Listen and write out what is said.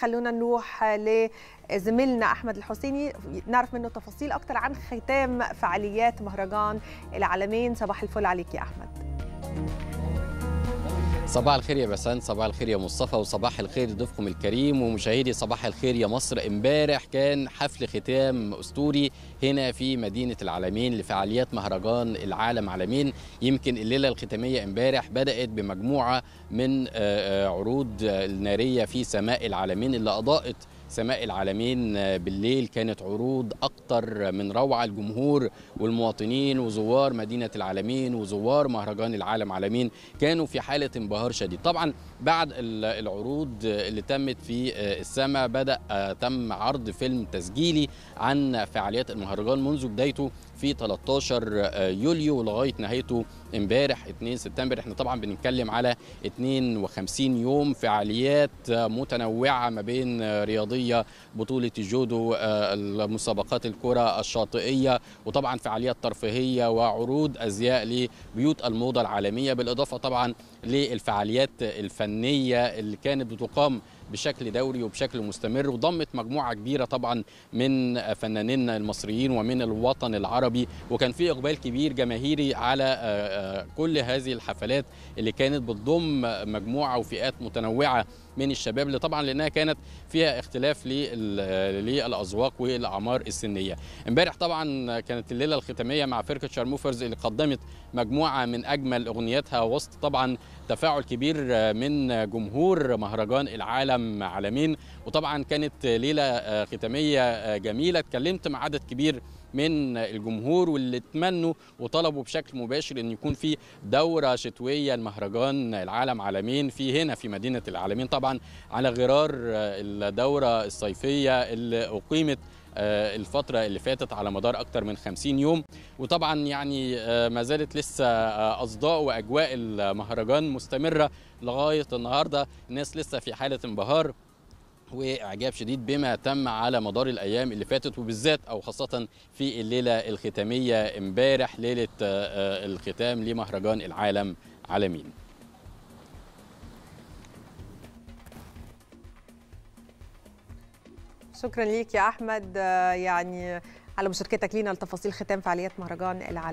خلونا نروح لزميلنا احمد الحسيني نعرف منه تفاصيل اكتر عن ختام فعاليات مهرجان العالمين صباح الفل عليك يا احمد صباح الخير يا بسان صباح الخير يا مصطفى وصباح الخير لضيفكم الكريم ومشاهدي صباح الخير يا مصر امبارح كان حفل ختام اسطوري هنا في مدينه العالمين لفعاليات مهرجان العالم عالمين يمكن الليله الختاميه امبارح بدات بمجموعه من آه، آه، عروض الناريه آه، في سماء العالمين اللي اضاءت سماء العالمين آه، بالليل كانت عروض أكتر من روعة الجمهور والمواطنين وزوار مدينة العالمين وزوار مهرجان العالم عالمين كانوا في حالة انبهار شديد طبعا بعد العروض اللي تمت في آه، السماء بدأ آه، تم عرض فيلم تسجيلي عن فعاليات المهرجان منذ بدايته في 13 آه، يوليو لغايه نهايته امبارح 2 سبتمبر احنا طبعا بنتكلم على 52 يوم فعاليات آه، متنوعه ما بين آه، رياضيه بطوله الجودو المسابقات الكره الشاطئيه وطبعا فعاليات ترفيهيه وعروض ازياء لبيوت الموضه العالميه بالاضافه طبعا للفعاليات الفنيه اللي كانت بتقام بشكل دوري وبشكل مستمر وضمت مجموعه كبيره طبعا من فنانينا المصريين ومن الوطن العربي وكان في اقبال كبير جماهيري على آه، آه، كل هذه الحفلات اللي كانت بتضم مجموعه وفئات متنوعه من الشباب اللي طبعا لانها كانت فيها اختلاف للاذواق والاعمار السنيه امبارح طبعا كانت الليله الختاميه مع فرقه شارموفرز اللي قدمت مجموعه من اجمل اغنياتها وسط طبعا تفاعل كبير من جمهور مهرجان العالم العالم على مين وطبعا كانت ليلة آه، ختامية آه، جميلة اتكلمت مع عدد كبير من الجمهور واللي اتمنوا وطلبوا بشكل مباشر ان يكون في دوره شتويه لمهرجان العالم عالمين في هنا في مدينه العالمين طبعا على غرار آه، الدوره الصيفيه اللي اقيمت آه، الفترة اللي فاتت على مدار أكتر من 50 يوم وطبعا يعني آه، ما زالت لسه أصداء وأجواء المهرجان مستمرة لغاية النهاردة الناس لسه في حالة انبهار واعجاب شديد بما تم على مدار الايام اللي فاتت وبالذات او خاصه في الليله الختاميه امبارح ليله آه، آه، الختام لمهرجان العالم على مين شكرا ليك يا احمد آه، يعني على مشاركتك لينا لتفاصيل ختام فعاليات مهرجان العالمي